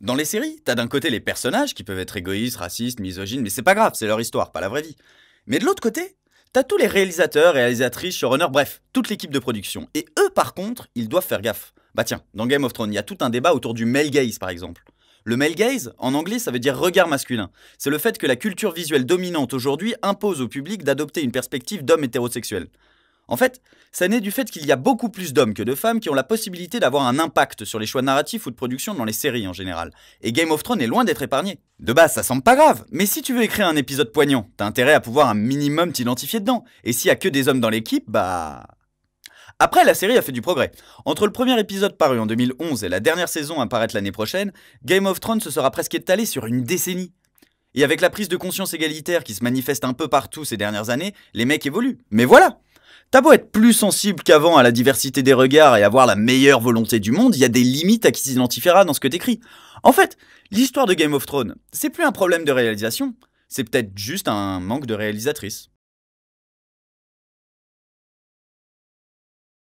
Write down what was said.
Dans les séries, t'as d'un côté les personnages qui peuvent être égoïstes, racistes, misogynes, mais c'est pas grave, c'est leur histoire, pas la vraie vie. Mais de l'autre côté, t'as tous les réalisateurs, réalisatrices, showrunners, bref, toute l'équipe de production. Et eux, par contre, ils doivent faire gaffe. Bah tiens, dans Game of Thrones, il y a tout un débat autour du male gaze, par exemple. Le male gaze, en anglais, ça veut dire regard masculin. C'est le fait que la culture visuelle dominante aujourd'hui impose au public d'adopter une perspective d'homme hétérosexuel. En fait, ça naît du fait qu'il y a beaucoup plus d'hommes que de femmes qui ont la possibilité d'avoir un impact sur les choix narratifs ou de production dans les séries en général. Et Game of Thrones est loin d'être épargné. De base, ça semble pas grave, mais si tu veux écrire un épisode poignant, t'as intérêt à pouvoir un minimum t'identifier dedans. Et s'il y a que des hommes dans l'équipe, bah... Après, la série a fait du progrès. Entre le premier épisode paru en 2011 et la dernière saison à paraître l'année prochaine, Game of Thrones se sera presque étalé sur une décennie. Et avec la prise de conscience égalitaire qui se manifeste un peu partout ces dernières années, les mecs évoluent. Mais voilà T'as beau être plus sensible qu'avant à la diversité des regards et avoir la meilleure volonté du monde, il y a des limites à qui s'identifiera dans ce que t'écris. En fait, l'histoire de Game of Thrones, c'est plus un problème de réalisation, c'est peut-être juste un manque de réalisatrice.